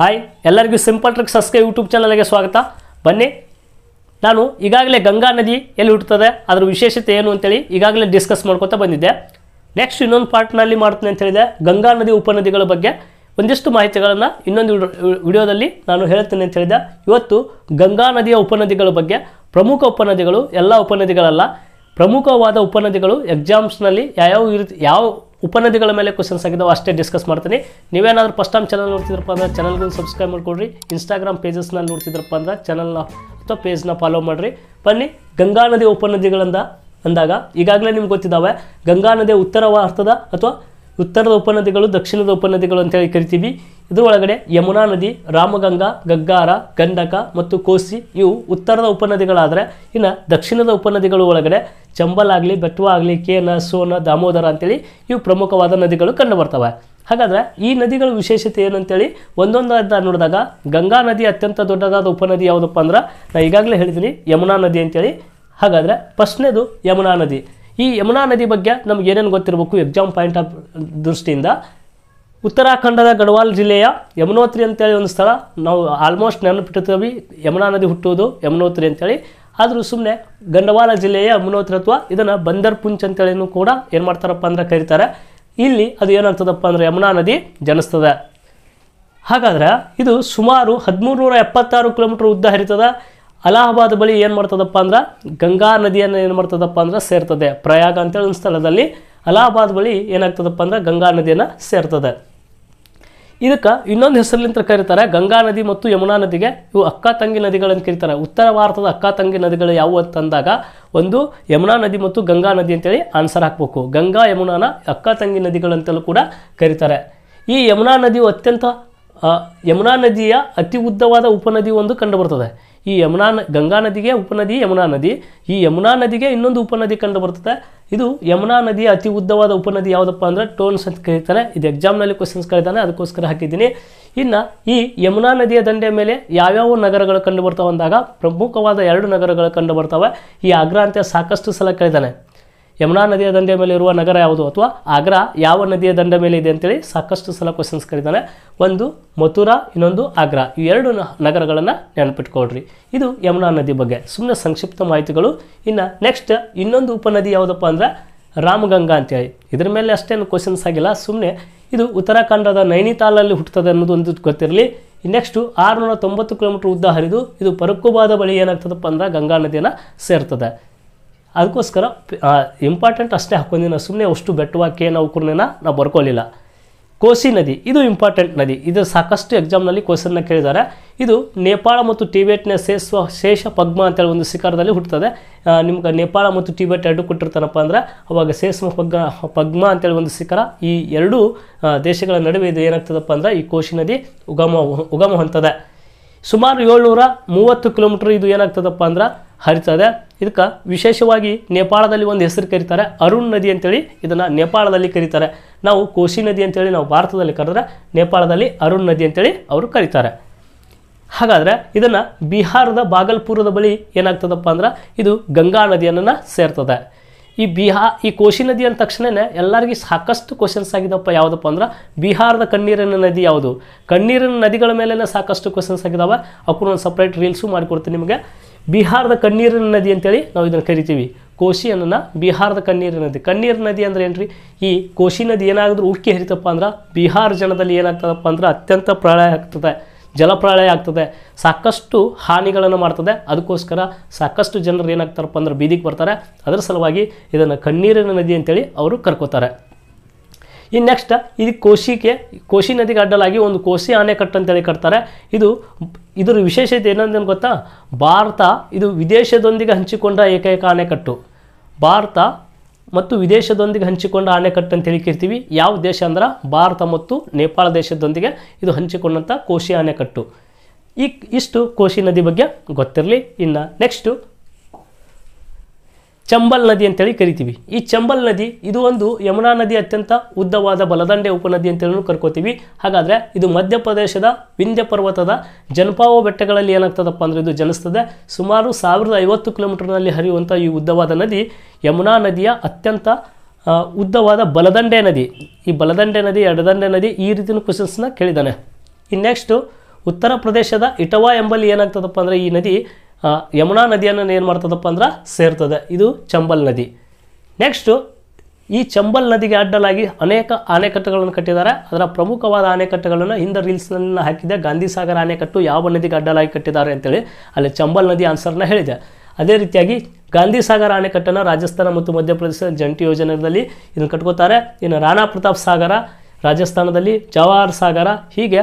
hi ಎಲ್ಲರಿಗೂ simple trick ಸಸ್ಕೆ YouTube ಚಾನಲ್ಗೆ ಸ್ವಾಗತ ಬನ್ನಿ ನಾನು ಈಗಾಗಲೇ ಗಂಗಾ ನದಿ ಎಲ್ಲಿ ಹುಟ್ಟುತ್ತದೆ ಅದರ ವಿಶೇಷತೆ ಏನು ಅಂತೇಳಿ ಈಗಾಗಲೇ ಡಿಸ್ಕಸ್ ಮಾಡ್ಕೊತಾ ಬಂದಿದ್ದೆ ನೆಕ್ಸ್ಟ್ ಇನ್ನೊಂದು ಪಾರ್ಟ್ನಲ್ಲಿ ಮಾಡ್ತೀನಿ ಅಂತ ಹೇಳಿದೆ ಗಂಗಾ ನದಿ ಉಪನದಿಗಳ ಬಗ್ಗೆ ಒಂದಿಷ್ಟು ಮಾಹಿತಿಗಳನ್ನು ಇನ್ನೊಂದು ವಿಡಿಯೋದಲ್ಲಿ ನಾನು ಹೇಳ್ತೇನೆ ಅಂತ ಹೇಳಿದೆ ಇವತ್ತು ಗಂಗಾ ನದಿಯ ಉಪನದಿಗಳ ಬಗ್ಗೆ ಪ್ರಮುಖ ಉಪನದಿಗಳು ಎಲ್ಲ ಉಪನದಿಗಳಲ್ಲ ಪ್ರಮುಖವಾದ ಉಪನದಿಗಳು ಎಕ್ಸಾಮ್ಸ್ನಲ್ಲಿ ಯಾವ್ಯಾವ ಇರುತ್ತೆ ಯಾವ ಉಪನದಿಗಳ ಮೇಲೆ ಕ್ವಶನ್ಸ್ ಆಗಿದ್ದಾವೆ ಅಷ್ಟೇ ಡಿಸ್ಕಸ್ ಮಾಡ್ತೀನಿ ನೀವೇನಾದರೂ ಫಸ್ಟ್ ಟೈಮ್ ಚಾನಲ್ ನೋಡ್ತಿದ್ರಪ್ಪ ಅಂದರೆ ಚಾನಲ್ಗೂ ಸಬ್ಸ್ಕ್ರೈಬ್ ಮಾಡಿಕೊಡ್ರಿ ಇನ್ಸ್ಟಾಗ್ರಾಮ್ ಪೇಜಸ್ನಲ್ಲಿ ನೋಡ್ತಿದ್ರಪ್ಪ ಅಂದ್ರೆ ಚಾನಲ್ನ ಅಥವಾ ಪೇಜ್ನ ಫಾಲೋ ಮಾಡಿರಿ ಬನ್ನಿ ಗಂಗಾ ನದಿ ಉಪನದಿಗಳಂದ ಅಂದಾಗ ಈಗಾಗಲೇ ನಿಮ್ಗೆ ಗೊತ್ತಿದ್ದಾವೆ ಗಂಗಾ ಉತ್ತರ ಭಾರತದ ಅಥವಾ ಉತ್ತರದ ಉಪನದಿಗಳು ದಕ್ಷಿಣದ ಉಪನದಿಗಳು ಅಂತೇಳಿ ಕರಿತೀವಿ ಇದು ಒಳಗಡೆ ಯಮುನಾ ನದಿ ರಾಮಗಂಗಾ ಗಗ್ಗಾರ ಗಂಡಕ ಮತ್ತು ಕೋಸಿ ಇವು ಉತ್ತರದ ಉಪನದಿಗಳಾದರೆ ಇನ್ನು ದಕ್ಷಿಣದ ಉಪನದಿಗಳು ಒಳಗಡೆ ಚಂಬಲ್ ಆಗಲಿ ಬೆಟ್ವಾ ಆಗಲಿ ಕೇನ ಸೋನ ದಾಮೋದರ ಅಂತೇಳಿ ಇವು ಪ್ರಮುಖವಾದ ನದಿಗಳು ಕಂಡುಬರ್ತವೆ ಹಾಗಾದರೆ ಈ ನದಿಗಳ ವಿಶೇಷತೆ ಏನಂತೇಳಿ ಒಂದೊಂದಾದ ನೋಡಿದಾಗ ಗಂಗಾ ನದಿ ಅತ್ಯಂತ ದೊಡ್ಡದಾದ ಉಪನದಿ ಯಾವುದಪ್ಪ ಅಂದ್ರೆ ನಾನು ಈಗಾಗಲೇ ಹೇಳಿದ್ದೀನಿ ಯಮುನಾ ನದಿ ಅಂತೇಳಿ ಹಾಗಾದರೆ ಫಸ್ಟ್ನೇದು ಯಮುನಾ ನದಿ ಈ ಯಮುನಾ ನದಿ ಬಗ್ಗೆ ನಮ್ಗೆ ಏನೇನು ಗೊತ್ತಿರಬೇಕು ಎಕ್ಸಾಮ್ ಪಾಯಿಂಟ್ ಆಫ್ ದೃಷ್ಟಿಯಿಂದ ಉತ್ತರಾಖಂಡದ ಗಢವಾಲ್ ಜಿಲ್ಲೆಯ ಯಮುನೋತ್ರಿ ಅಂತೇಳಿ ಒಂದು ಸ್ಥಳ ನಾವು ಆಲ್ಮೋಸ್ಟ್ ನೆನಪಿಟ್ಟಿರ್ತೀವಿ ಯಮುನಾ ನದಿ ಹುಟ್ಟುವುದು ಯಮುನೋತ್ರಿ ಅಂತೇಳಿ ಆದರೂ ಸುಮ್ಮನೆ ಗಂಡವಾಲ ಜಿಲ್ಲೆಯ ಯಮುನೋತ್ರಿ ಅಥವಾ ಇದನ್ನು ಬಂದರ್ ಪುಂಚ್ ಅಂತೇಳಿನೂ ಕೂಡ ಏನು ಮಾಡ್ತಾರಪ್ಪ ಅಂದರೆ ಕರೀತಾರೆ ಇಲ್ಲಿ ಅದು ಏನಂತದಪ್ಪ ಅಂದರೆ ಯಮುನಾ ನದಿ ಜನಿಸ್ತದೆ ಹಾಗಾದರೆ ಇದು ಸುಮಾರು ಹದಿಮೂರು ನೂರ ಎಪ್ಪತ್ತಾರು ಕಿಲೋಮೀಟ್ರ್ ಉದ್ದ ಹರಿತದ ಅಲಹಾಬಾದ್ ಬಳಿ ಏನು ಮಾಡ್ತದಪ್ಪ ಅಂದ್ರೆ ಗಂಗಾ ನದಿಯನ್ನು ಏನು ಮಾಡ್ತದಪ್ಪ ಅಂದ್ರೆ ಸೇರ್ತದೆ ಪ್ರಯಾಗ ಅಂತೇಳಿ ಒಂದು ಸ್ಥಳದಲ್ಲಿ ಅಲಹಾಬಾದ್ ಬಳಿ ಏನಾಗ್ತದಪ್ಪ ಅಂದ್ರೆ ಗಂಗಾ ನದಿಯನ್ನು ಸೇರ್ತದೆ ಇದಕ್ಕೆ ಇನ್ನೊಂದು ಹೆಸರಿನಿಂದ ಕರೀತಾರೆ ಗಂಗಾ ನದಿ ಮತ್ತು ಯಮುನಾ ನದಿಗೆ ಇವು ಅಕ್ಕ ತಂಗಿ ನದಿಗಳನ್ನು ಕರೀತಾರೆ ಉತ್ತರ ಭಾರತದ ಅಕ್ಕ ತಂಗಿ ನದಿಗಳು ಯಾವುವು ಅಂತಂದಾಗ ಒಂದು ಯಮುನಾ ನದಿ ಮತ್ತು ಗಂಗಾ ನದಿ ಅಂತೇಳಿ ಆನ್ಸರ್ ಹಾಕಬೇಕು ಗಂಗಾ ಯಮುನಾನ ಅಕ್ಕ ತಂಗಿ ನದಿಗಳಂತಲೂ ಕೂಡ ಕರೀತಾರೆ ಈ ಯಮುನಾ ನದಿಯು ಅತ್ಯಂತ ಯಮುನಾ ನದಿಯ ಅತಿ ಉದ್ದವಾದ ಉಪನದಿ ಒಂದು ಕಂಡುಬರ್ತದೆ ಈ ಯಮುನಾ ಗಂಗಾ ನದಿಗೆ ಉಪನದಿ ಯಮುನಾ ನದಿ ಈ ಯಮುನಾ ನದಿಗೆ ಇನ್ನೊಂದು ಉಪನದಿ ಕಂಡು ಬರ್ತದೆ ಇದು ಯಮುನಾ ನದಿಯ ಅತಿ ಉದ್ದವಾದ ಉಪನದಿ ಯಾವುದಪ್ಪ ಅಂದರೆ ಟೋನ್ಸ್ ಅಂತ ಕರೀತಾರೆ ಇದು ಎಕ್ಸಾಮ್ನಲ್ಲಿ ಕ್ವಶನ್ಸ್ ಕರೀತಾನೆ ಅದಕ್ಕೋಸ್ಕರ ಹಾಕಿದ್ದೀನಿ ಇನ್ನು ಈ ಯಮುನಾ ನದಿಯ ದಂಡೆಯ ಮೇಲೆ ಯಾವ್ಯಾವ ನಗರಗಳು ಕಂಡು ಬರ್ತಾವೆ ಅಂದಾಗ ಪ್ರಮುಖವಾದ ಎರಡು ನಗರಗಳು ಕಂಡು ಬರ್ತವೆ ಈ ಆಗ್ರಾ ಅಂತ ಸಾಕಷ್ಟು ಸಲ ಕೇಳಿದಾನೆ ಯಮುನಾ ನದಿಯ ದಂಡೆ ಮೇಲೆ ಇರುವ ನಗರ ಯಾವುದು ಅಥವಾ ಆಗ್ರಾ ಯಾವ ನದಿಯ ದಂಡೆ ಮೇಲೆ ಇದೆ ಅಂತೇಳಿ ಸಾಕಷ್ಟು ಸಲ ಕ್ವಶನ್ಸ್ ಕರೀತಾನೆ ಒಂದು ಮಥುರಾ ಇನ್ನೊಂದು ಆಗ್ರಾ ನ ನಗರಗಳನ್ನು ನೆನಪಿಟ್ಕೊಳ್ರಿ ಇದು ಯಮುನಾ ನದಿ ಬಗ್ಗೆ ಸುಮ್ಮನೆ ಸಂಕ್ಷಿಪ್ತ ಮಾಹಿತಿಗಳು ಇನ್ನು ನೆಕ್ಸ್ಟ್ ಇನ್ನೊಂದು ಉಪನದಿ ಯಾವುದಪ್ಪ ಅಂದ್ರೆ ರಾಮಗಂಗಾ ಅಂತೇಳಿ ಇದರ ಮೇಲೆ ಅಷ್ಟೇನು ಕ್ವಶನ್ಸ್ ಆಗಿಲ್ಲ ಸುಮ್ಮನೆ ಇದು ಉತ್ತರಾಖಂಡದ ನೈನಿತಾಲಲ್ಲಿ ಹುಟ್ಟುತ್ತದೆ ಅನ್ನೋದು ಒಂದು ಗೊತ್ತಿರಲಿ ನೆಕ್ಸ್ಟು ಆರುನೂರ ತೊಂಬತ್ತು ಕಿಲೋಮೀಟ್ರ್ ಉದ್ದ ಹರಿದು ಇದು ಪರಕುಬಾದ ಬಳಿ ಏನಾಗ್ತದಪ್ಪ ಅಂದ್ರೆ ಗಂಗಾ ನದಿಯನ್ನು ಸೇರ್ತದೆ ಅದಕ್ಕೋಸ್ಕರ ಇಂಪಾರ್ಟೆಂಟ್ ಅಷ್ಟೇ ಹಾಕೊಂಡಿನ ಸುಮ್ಮನೆ ಅಷ್ಟು ಬೆಟ್ಟವಾಕೆ ನೌಕರನ್ನ ನಾವು ಬರ್ಕೊಳ್ಳಿಲ್ಲ ಕೋಸಿ ನದಿ ಇದು ಇಂಪಾರ್ಟೆಂಟ್ ನದಿ ಇದು ಸಾಕಷ್ಟು ಎಕ್ಸಾಮ್ನಲ್ಲಿ ಕ್ವಶನ್ನ ಕೇಳಿದ್ದಾರೆ ಇದು ನೇಪಾಳ ಮತ್ತು ಟಿಬೆಟ್ನ ಶೇಷ ಶೇಷ ಪದ್ಮ ಅಂತೇಳಿ ಒಂದು ಶಿಖರದಲ್ಲಿ ಹುಟ್ಟುತ್ತದೆ ನಿಮ್ಗೆ ನೇಪಾಳ ಮತ್ತು ಟಿಬೆಟ್ ಎರಡು ಕೊಟ್ಟಿರ್ತಾರಪ್ಪ ಅಂದರೆ ಅವಾಗ ಶೇಷ್ಮ ಪಗ್ಗ ಪಗ್ಮ ಅಂತೇಳಿ ಒಂದು ಶಿಖರ ಈ ಎರಡೂ ದೇಶಗಳ ನಡುವೆ ಇದು ಏನಾಗ್ತದಪ್ಪ ಅಂದರೆ ಈ ಕೋಶಿ ನದಿ ಉಗಮ ಉಗಮ ಹೊಂತದೆ ಸುಮಾರು ಏಳ್ನೂರ ಮೂವತ್ತು ಕಿಲೋಮೀಟ್ರ್ ಇದು ಏನಾಗ್ತದಪ್ಪ ಅಂದ್ರೆ ಹರಿತದೆ ಇದಕ್ಕೆ ವಿಶೇಷವಾಗಿ ನೇಪಾಳದಲ್ಲಿ ಒಂದು ಹೆಸರು ಕರೀತಾರೆ ಅರುಣ್ ನದಿ ಅಂತೇಳಿ ಇದನ್ನು ನೇಪಾಳದಲ್ಲಿ ಕರೀತಾರೆ ನಾವು ಕೋಶಿ ನದಿ ಅಂತೇಳಿ ನಾವು ಭಾರತದಲ್ಲಿ ಕರೆದ್ರೆ ನೇಪಾಳದಲ್ಲಿ ಅರುಣ್ ನದಿ ಅಂತೇಳಿ ಅವರು ಕರೀತಾರೆ ಹಾಗಾದರೆ ಇದನ್ನು ಬಿಹಾರದ ಬಾಗಲ್ಪುರದ ಬಳಿ ಏನಾಗ್ತದಪ್ಪ ಅಂದ್ರೆ ಇದು ಗಂಗಾ ನದಿಯನ್ನು ಸೇರ್ತದೆ ಈ ಬಿಹಾ ಈ ಕೋಶಿ ನದಿ ಅಂದ ತಕ್ಷಣನೇ ಎಲ್ಲರಿಗೂ ಸಾಕಷ್ಟು ಕ್ವಶನ್ಸ್ ಆಗಿದಪ್ಪ ಯಾವುದಪ್ಪ ಅಂದ್ರೆ ಬಿಹಾರದ ಕಣ್ಣೀರಿನ ನದಿ ಯಾವುದು ಕಣ್ಣೀರಿನ ನದಿಗಳ ಮೇಲೇ ಸಾಕಷ್ಟು ಕ್ವಶನ್ಸ್ ಆಗಿದ್ದಾವೆ ಅವಕ್ಕೂ ಒಂದು ಸಪ್ರೇಟ್ ರೀಲ್ಸು ಮಾಡಿಕೊಡ್ತೀನಿ ನಿಮಗೆ ಬಿಹಾರದ ಕಣ್ಣೀರಿನ ನದಿ ಅಂತೇಳಿ ನಾವು ಇದನ್ನು ಕರಿತೀವಿ ಕೋಶಿ ಅನ್ನ ಬಿಹಾರದ ಕಣ್ಣೀರಿನ ನದಿ ಕಣ್ಣೀರು ನದಿ ಅಂದರೆ ಏನ್ರಿ ಈ ಕೋಶಿ ನದಿ ಏನಾದರೂ ಉಕ್ಕಿ ಹರಿತಪ್ಪ ಅಂದ್ರೆ ಬಿಹಾರ ಜನದಲ್ಲಿ ಏನಾಗ್ತದಪ್ಪ ಅಂದ್ರೆ ಅತ್ಯಂತ ಪ್ರಳಯ ಆಗ್ತದೆ ಜಲಪ್ರಳಯ ಆಗ್ತದೆ ಸಾಕಷ್ಟು ಹಾನಿಗಳನ್ನು ಮಾಡ್ತದೆ ಅದಕ್ಕೋಸ್ಕರ ಸಾಕಷ್ಟು ಜನರು ಏನಾಗ್ತಾರಪ್ಪ ಅಂದ್ರೆ ಬೀದಿಗೆ ಬರ್ತಾರೆ ಅದರ ಸಲುವಾಗಿ ಇದನ್ನು ಕಣ್ಣೀರಿನ ನದಿ ಅಂತೇಳಿ ಅವರು ಕರ್ಕೋತಾರೆ ಇನ್ನು ನೆಕ್ಸ್ಟ್ ಇದು ಕೋಶಿಗೆ ಕೋಶಿ ನದಿಗೆ ಅಡ್ಡಲಾಗಿ ಒಂದು ಕೋಸಿ ಆಣೆಕಟ್ಟು ಅಂತೇಳಿ ಕಟ್ತಾರೆ ಇದು ಇದರ ವಿಶೇಷತೆ ಏನಂದ್ರೆ ಗೊತ್ತಾ ಭಾರತ ಇದು ವಿದೇಶದೊಂದಿಗೆ ಹಂಚಿಕೊಂಡ ಏಕೈಕ ಆಣೆಕಟ್ಟು ಭಾರತ ಮತ್ತು ವಿದೇಶದೊಂದಿಗೆ ಹಂಚಿಕೊಂಡ ಆಣೆಕಟ್ಟು ಅಂತ ಹೇಳಿಕಿರ್ತೀವಿ ಯಾವ ದೇಶ ಅಂದ್ರೆ ಭಾರತ ಮತ್ತು ನೇಪಾಳ ದೇಶದೊಂದಿಗೆ ಇದು ಹಂಚಿಕೊಂಡಂಥ ಕೋಶಿ ಆಣೆಕಟ್ಟು ಈ ಇಷ್ಟು ಕೋಶಿ ನದಿ ಬಗ್ಗೆ ಗೊತ್ತಿರಲಿ ಇನ್ನು ನೆಕ್ಸ್ಟು ಚಂಬಲ್ ನದಿ ಅಂತೇಳಿ ಕರಿತೀವಿ ಈ ಚಂಬಲ್ ನದಿ ಇದು ಒಂದು ಯಮುನಾ ನದಿ ಅತ್ಯಂತ ಉದ್ದವಾದ ಬಲದಂಡೆ ಉಪನದಿ ಅಂತೇಳಿ ಕರ್ಕೋತೀವಿ ಹಾಗಾದರೆ ಇದು ಮಧ್ಯಪ್ರದೇಶದ ವಿಂಧ್ಯ ಪರ್ವತದ ಜನ್ಪಾವೋ ಬೆಟ್ಟಗಳಲ್ಲಿ ಏನಾಗ್ತದಪ್ಪ ಅಂದರೆ ಇದು ಜನಿಸ್ತದೆ ಸುಮಾರು ಸಾವಿರದ ಐವತ್ತು ಕಿಲೋಮೀಟರ್ನಲ್ಲಿ ಹರಿಯುವಂಥ ಈ ಉದ್ದವಾದ ನದಿ ಯಮುನಾ ನದಿಯ ಅತ್ಯಂತ ಉದ್ದವಾದ ಬಲದಂಡೆ ನದಿ ಈ ಬಲದಂಡೆ ನದಿ ಎಡದಂಡೆ ನದಿ ಈ ರೀತಿಯೂ ಕ್ವಶನ್ಸ್ನ ಕೇಳಿದ್ದಾನೆ ಇನ್ನು ನೆಕ್ಸ್ಟು ಉತ್ತರ ಪ್ರದೇಶದ ಇಟವಾ ಎಂಬಲ್ಲಿ ಏನಾಗ್ತದಪ್ಪ ಅಂದರೆ ಈ ನದಿ ಯಮುನಾ ನದಿಯನ್ನು ಏನು ಮಾಡ್ತದಪ್ಪ ಅಂದ್ರೆ ಸೇರ್ತದೆ ಇದು ಚಂಬಲ್ ನದಿ ನೆಕ್ಸ್ಟು ಈ ಚಂಬಲ್ ನದಿಗೆ ಅಡ್ಡಲಾಗಿ ಅನೇಕ ಆಣೆಕಟ್ಟುಗಳನ್ನು ಕಟ್ಟಿದ್ದಾರೆ ಅದರ ಪ್ರಮುಖವಾದ ಆಣೆಕಟ್ಟುಗಳನ್ನು ಹಿಂದೆ ರೀಲ್ಸ್ನಲ್ಲಿ ಹಾಕಿದೆ ಗಾಂಧಿ ಸಾಗರ ಆಣೆಕಟ್ಟು ಯಾವ ನದಿಗೆ ಅಡ್ಡಲಾಗಿ ಕಟ್ಟಿದ್ದಾರೆ ಅಂತೇಳಿ ಅಲ್ಲಿ ಚಂಬಲ್ ನದಿ ಆನ್ಸರ್ನ ಹೇಳಿದೆ ಅದೇ ರೀತಿಯಾಗಿ ಗಾಂಧಿ ಸಾಗರ ಆಣೆಕಟ್ಟನ್ನು ರಾಜಸ್ಥಾನ ಮತ್ತು ಮಧ್ಯಪ್ರದೇಶ ಜಂಟಿ ಯೋಜನೆಯಲ್ಲಿ ಇದನ್ನು ಕಟ್ಕೋತಾರೆ ಇನ್ನು ರಾಣಾ ಪ್ರತಾಪ್ ಸಾಗರ ರಾಜಸ್ಥಾನದಲ್ಲಿ ಜವಾಹರ್ ಸಾಗರ ಹೀಗೆ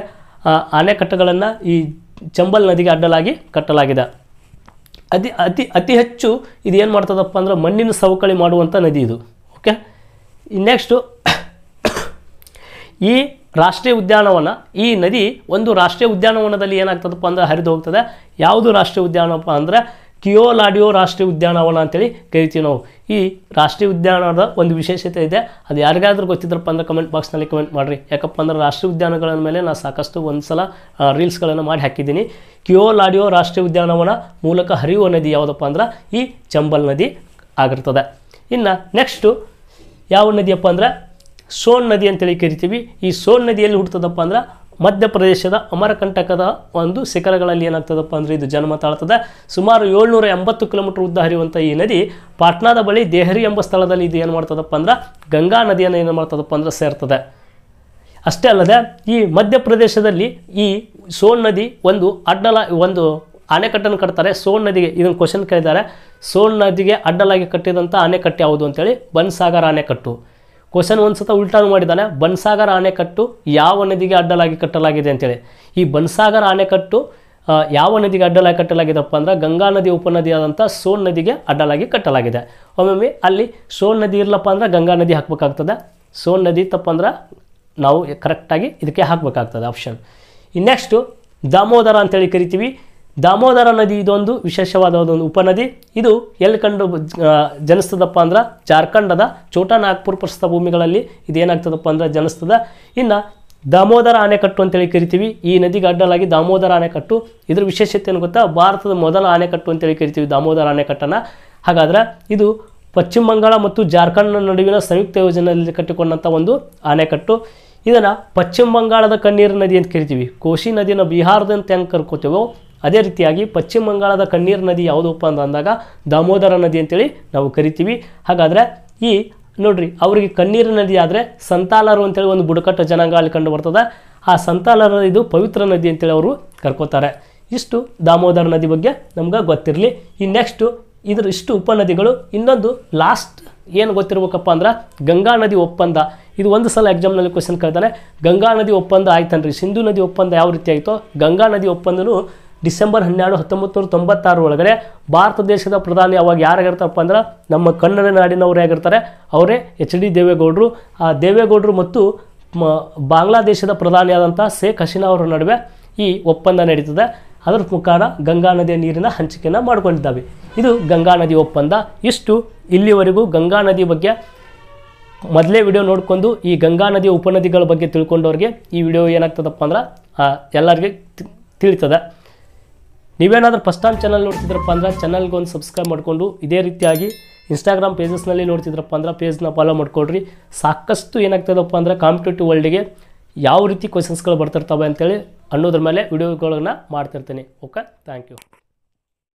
ಆಣೆಕಟ್ಟುಗಳನ್ನು ಈ ಚಂಬಲ್ ನದಿಗೆ ಅಡ್ಡಲಾಗಿ ಕಟ್ಟಲಾಗಿದೆ ಅತಿ ಅತಿ ಅತಿ ಹೆಚ್ಚು ಇದು ಏನು ಮಾಡ್ತದಪ್ಪ ಅಂದ್ರೆ ಮಣ್ಣಿನ ಸವಕಳಿ ಮಾಡುವಂಥ ನದಿ ಇದು ಓಕೆ ನೆಕ್ಸ್ಟು ಈ ರಾಷ್ಟ್ರೀಯ ಉದ್ಯಾನವನ ಈ ನದಿ ಒಂದು ರಾಷ್ಟ್ರೀಯ ಉದ್ಯಾನವನದಲ್ಲಿ ಏನಾಗ್ತದಪ್ಪ ಅಂದರೆ ಹರಿದು ಹೋಗ್ತದೆ ಯಾವುದು ರಾಷ್ಟ್ರೀಯ ಉದ್ಯಾನಪ್ಪ ಅಂದರೆ ಕಿಯೋಲಾಡಿಯೋ ರಾಷ್ಟ್ರೀಯ ಉದ್ಯಾನವನ ಅಂತೇಳಿ ಕರಿತೀವಿ ನಾವು ಈ ರಾಷ್ಟ್ರೀಯ ಉದ್ಯಾನವನದ ಒಂದು ವಿಶೇಷತೆ ಇದೆ ಅದು ಯಾರಿಗಾದ್ರೂ ಗೊತ್ತಿದ್ರಪ್ಪ ಅಂದ್ರೆ ಕಮೆಂಟ್ ಬಾಕ್ಸ್ನಲ್ಲಿ ಕಮೆಂಟ್ ಮಾಡಿರಿ ಯಾಕಪ್ಪ ಅಂದ್ರೆ ರಾಷ್ಟ್ರೀಯ ಉದ್ಯಾನಗಳ ಮೇಲೆ ನಾನು ಸಾಕಷ್ಟು ಒಂದು ಸಲ ರೀಲ್ಸ್ಗಳನ್ನು ಮಾಡಿ ಹಾಕಿದ್ದೀನಿ ಕಿಯೋಲಾಡಿಯೋ ರಾಷ್ಟ್ರೀಯ ಉದ್ಯಾನವನ ಮೂಲಕ ಹರಿಯುವ ನದಿ ಯಾವುದಪ್ಪ ಅಂದ್ರೆ ಈ ಚಂಬಲ್ ನದಿ ಆಗಿರ್ತದೆ ಇನ್ನು ನೆಕ್ಸ್ಟು ಯಾವ ನದಿಯಪ್ಪ ಅಂದ್ರೆ ಸೋನ್ ನದಿ ಅಂತೇಳಿ ಕರಿತೀವಿ ಈ ಸೋನ್ ನದಿಯಲ್ಲಿ ಹುಡ್ತದಪ್ಪ ಅಂದ್ರೆ ಮಧ್ಯಪ್ರದೇಶದ ಅಮರಕಂಟಕದ ಒಂದು ಶಿಖರಗಳಲ್ಲಿ ಏನಾಗ್ತದಪ್ಪ ಅಂದರೆ ಇದು ಜನ್ಮ ತಾಳ್ತದೆ ಸುಮಾರು ಏಳ್ನೂರ ಎಂಬತ್ತು ಕಿಲೋಮೀಟರ್ ಉದ್ದ ಹರಿಯುವಂಥ ಈ ನದಿ ಪಾಟ್ನಾದ ಬಳಿ ದೇಹರಿ ಎಂಬ ಸ್ಥಳದಲ್ಲಿ ಇದು ಏನು ಮಾಡ್ತದಪ್ಪ ಅಂದ್ರೆ ಗಂಗಾ ನದಿಯನ್ನು ಏನು ಮಾಡ್ತದಪ್ಪ ಅಂದ್ರೆ ಸೇರ್ತದೆ ಅಷ್ಟೇ ಅಲ್ಲದೆ ಈ ಮಧ್ಯಪ್ರದೇಶದಲ್ಲಿ ಈ ಸೋನ್ ನದಿ ಒಂದು ಅಡ್ಡಲ ಒಂದು ಅಣೆಕಟ್ಟನ್ನು ಕಟ್ತಾರೆ ಸೋನ್ ನದಿಗೆ ಇದನ್ನು ಕ್ವಶನ್ ಕೇಳಿದ್ದಾರೆ ಸೋನ್ ನದಿಗೆ ಅಡ್ಡಲಾಗಿ ಕಟ್ಟಿದಂಥ ಆಣೆಕಟ್ಟು ಯಾವುದು ಅಂತೇಳಿ ಬನ್ಸಾಗರ ಆಣೆಕಟ್ಟು ಕ್ವಶನ್ ಒಂದು ಸತ ಉಲ್ಟಾನು ಮಾಡಿದ್ದಾನೆ ಬನ್ಸಾಗರ್ ಆಣೆಕಟ್ಟು ಯಾವ ನದಿಗೆ ಅಡ್ಡಲಾಗಿ ಕಟ್ಟಲಾಗಿದೆ ಅಂತೇಳಿ ಈ ಬನ್ಸಾಗರ್ ಆಣೆಕಟ್ಟು ಯಾವ ನದಿಗೆ ಅಡ್ಡಲಾಗಿ ಕಟ್ಟಲಾಗಿದೆಪ್ಪ ಅಂದ್ರೆ ಗಂಗಾ ನದಿ ಉಪನದಿಯಾದಂಥ ಸೋನ್ ನದಿಗೆ ಅಡ್ಡಲಾಗಿ ಕಟ್ಟಲಾಗಿದೆ ಒಮ್ಮೊಮ್ಮೆ ಅಲ್ಲಿ ಸೋನ್ ನದಿ ಇರಲಪ್ಪ ಅಂದ್ರೆ ಗಂಗಾ ನದಿ ಹಾಕಬೇಕಾಗ್ತದೆ ಸೋನ್ ನದಿ ಅಂದ್ರೆ ನಾವು ಕರೆಕ್ಟಾಗಿ ಇದಕ್ಕೆ ಹಾಕಬೇಕಾಗ್ತದೆ ಆಪ್ಷನ್ ನೆಕ್ಸ್ಟು ದಾಮೋದರ ಅಂತೇಳಿ ಕರಿತೀವಿ ದಾಮೋದರ ನದಿ ಇದೊಂದು ವಿಶೇಷವಾದ ಒಂದು ಉಪನದಿ ಇದು ಎಲ್ಲಿ ಕಂಡು ಜನಿಸ್ತದಪ್ಪ ಅಂದ್ರೆ ಜಾರ್ಖಂಡದ ಚೋಟಾ ನಾಗ್ಪುರ್ ಪ್ರಸ್ಥ ಭೂಮಿಗಳಲ್ಲಿ ಇದೇನಾಗ್ತದಪ್ಪ ಅಂದ್ರೆ ಜನಿಸ್ತದ ಇನ್ನು ದಾಮೋದರ ಅಣೆಕಟ್ಟು ಅಂತೇಳಿ ಕರಿತೀವಿ ಈ ನದಿಗೆ ಅಡ್ಡಲಾಗಿ ದಾಮೋದರ ಆಣೆಕಟ್ಟು ಇದ್ರ ವಿಶೇಷತೆ ಏನು ಗೊತ್ತಾ ಭಾರತದ ಮೊದಲ ಅಣೆಕಟ್ಟು ಅಂತೇಳಿ ಕರಿತೀವಿ ದಾಮೋದರ ಅಣೆಕಟ್ಟನ್ನು ಹಾಗಾದ್ರೆ ಇದು ಪಶ್ಚಿಮ ಬಂಗಾಳ ಮತ್ತು ಜಾರ್ಖಂಡ್ನ ನಡುವಿನ ಸಂಯುಕ್ತ ಯೋಜನೆಯಲ್ಲಿ ಕಟ್ಟಿಕೊಂಡಂಥ ಒಂದು ಅಣೆಕಟ್ಟು ಇದನ್ನು ಪಶ್ಚಿಮ ಬಂಗಾಳದ ಕಣ್ಣೀರು ನದಿ ಅಂತ ಕರಿತೀವಿ ಕೋಶಿ ನದಿನ ಬಿಹಾರದಂತೆ ಹೆಂಗೆ ಕರ್ಕೋತೇವೋ ಅದೇ ರೀತಿಯಾಗಿ ಪಶ್ಚಿಮ ಬಂಗಾಳದ ಕಣ್ಣೀರು ನದಿ ಯಾವುದಪ್ಪ ಅಂತ ಅಂದಾಗ ದಾಮೋದರ ನದಿ ಅಂತೇಳಿ ನಾವು ಕರಿತೀವಿ ಹಾಗಾದರೆ ಈ ನೋಡ್ರಿ ಅವರಿಗೆ ಕಣ್ಣೀರು ನದಿ ಆದರೆ ಸಂತಾಲರು ಅಂತೇಳಿ ಒಂದು ಬುಡಕಟ್ಟು ಜನಾಂಗ ಅಲ್ಲಿ ಕಂಡು ಬರ್ತದೆ ಆ ಸಂತಾಲರ ಇದು ಪವಿತ್ರ ನದಿ ಅಂತೇಳಿ ಅವರು ಕರ್ಕೋತಾರೆ ಇಷ್ಟು ದಾಮೋದರ ನದಿ ಬಗ್ಗೆ ನಮ್ಗೆ ಗೊತ್ತಿರಲಿ ಈ ನೆಕ್ಸ್ಟು ಇದ್ರ ಇಷ್ಟು ಉಪನದಿಗಳು ಇನ್ನೊಂದು ಲಾಸ್ಟ್ ಏನು ಗೊತ್ತಿರ್ಬೇಕಪ್ಪ ಅಂದ್ರೆ ಗಂಗಾ ನದಿ ಒಪ್ಪಂದ ಇದು ಒಂದು ಸಲ ಎಕ್ಸಾಮ್ನಲ್ಲಿ ಕ್ವಶನ್ ಕೇಳ್ತಾರೆ ಗಂಗಾ ನದಿ ಒಪ್ಪಂದ ಆಯ್ತನ್ರಿ ಸಿಂಧು ನದಿ ಒಪ್ಪಂದ ಯಾವ ರೀತಿ ಆಯಿತೋ ಗಂಗಾ ನದಿ ಒಪ್ಪಂದನೂ ಡಿಸೆಂಬರ್ ಹನ್ನೆರಡು ಹತ್ತೊಂಬತ್ತು ನೂರ ತೊಂಬತ್ತಾರು ಒಳಗಡೆ ಭಾರತ ದೇಶದ ಪ್ರಧಾನಿ ಅವಾಗ ಯಾರಾಗಿರ್ತಾರಪ್ಪ ಅಂದ್ರೆ ನಮ್ಮ ಕನ್ನಡ ನಾಡಿನವರು ಆಗಿರ್ತಾರೆ ಅವರೇ ಎಚ್ ಡಿ ದೇವೇಗೌಡರು ಆ ದೇವೇಗೌಡರು ಮತ್ತು ಬಾಂಗ್ಲಾದೇಶದ ಪ್ರಧಾನಿಯಾದಂಥ ಶೇಖ್ ಹಸೀನಾ ಅವರ ನಡುವೆ ಈ ಒಪ್ಪಂದ ನಡೀತದೆ ಅದರ ಮುಖಾಂತರ ಗಂಗಾ ನದಿಯ ನೀರಿನ ಹಂಚಿಕೆಯನ್ನು ಮಾಡಿಕೊಂಡಿದ್ದಾವೆ ಇದು ಗಂಗಾ ನದಿ ಒಪ್ಪಂದ ಇಷ್ಟು ಇಲ್ಲಿವರೆಗೂ ಗಂಗಾ ನದಿ ಬಗ್ಗೆ ಮೊದಲೇ ವಿಡಿಯೋ ನೋಡಿಕೊಂಡು ಈ ಗಂಗಾ ನದಿ ಉಪನದಿಗಳ ಬಗ್ಗೆ ತಿಳ್ಕೊಂಡವ್ರಿಗೆ ಈ ವಿಡಿಯೋ ಏನಾಗ್ತದಪ್ಪ ಅಂದ್ರೆ ಎಲ್ಲರಿಗೆ ತಿಳಿತದೆ ನೀವೇನಾದರೂ ಫಸ್ಟ್ ಟೈಮ್ ಚಾನಲ್ ನೋಡ್ತಿದ್ರಪ್ಪ ಅಂದ್ರೆ ಚಾನಲ್ಗೆ ಒಂದು ಸಬ್ಸ್ಕ್ರೈಬ್ ಮಾಡಿಕೊಂಡು ಇದೇ ರೀತಿಯಾಗಿ ಇನ್ಸ್ಟಾಗ್ರಾಮ್ ಪೇಜಸ್ನಲ್ಲಿ ನೋಡ್ತಿದ್ರಪ್ಪ ಅಂದ್ರೆ ಪೇಜ್ನ ಫಾಲೋ ಮಾಡಿಕೊಡ್ರಿ ಸಾಕಷ್ಟು ಏನಾಗ್ತದಪ್ಪ ಅಂದರೆ ಕಾಂಪಿಟೇಟಿವ್ ವರ್ಲ್ಡ್ಗೆ ಯಾವ ರೀತಿ ಕ್ವೆಶನ್ಸ್ಗಳು ಬರ್ತಿರ್ತಾವೆ ಅಂತೇಳಿ ಅನ್ನೋದ್ರ ಮೇಲೆ ವಿಡಿಯೋಗಳನ್ನ ಮಾಡ್ತಿರ್ತೀನಿ ಓಕೆ ಥ್ಯಾಂಕ್ ಯು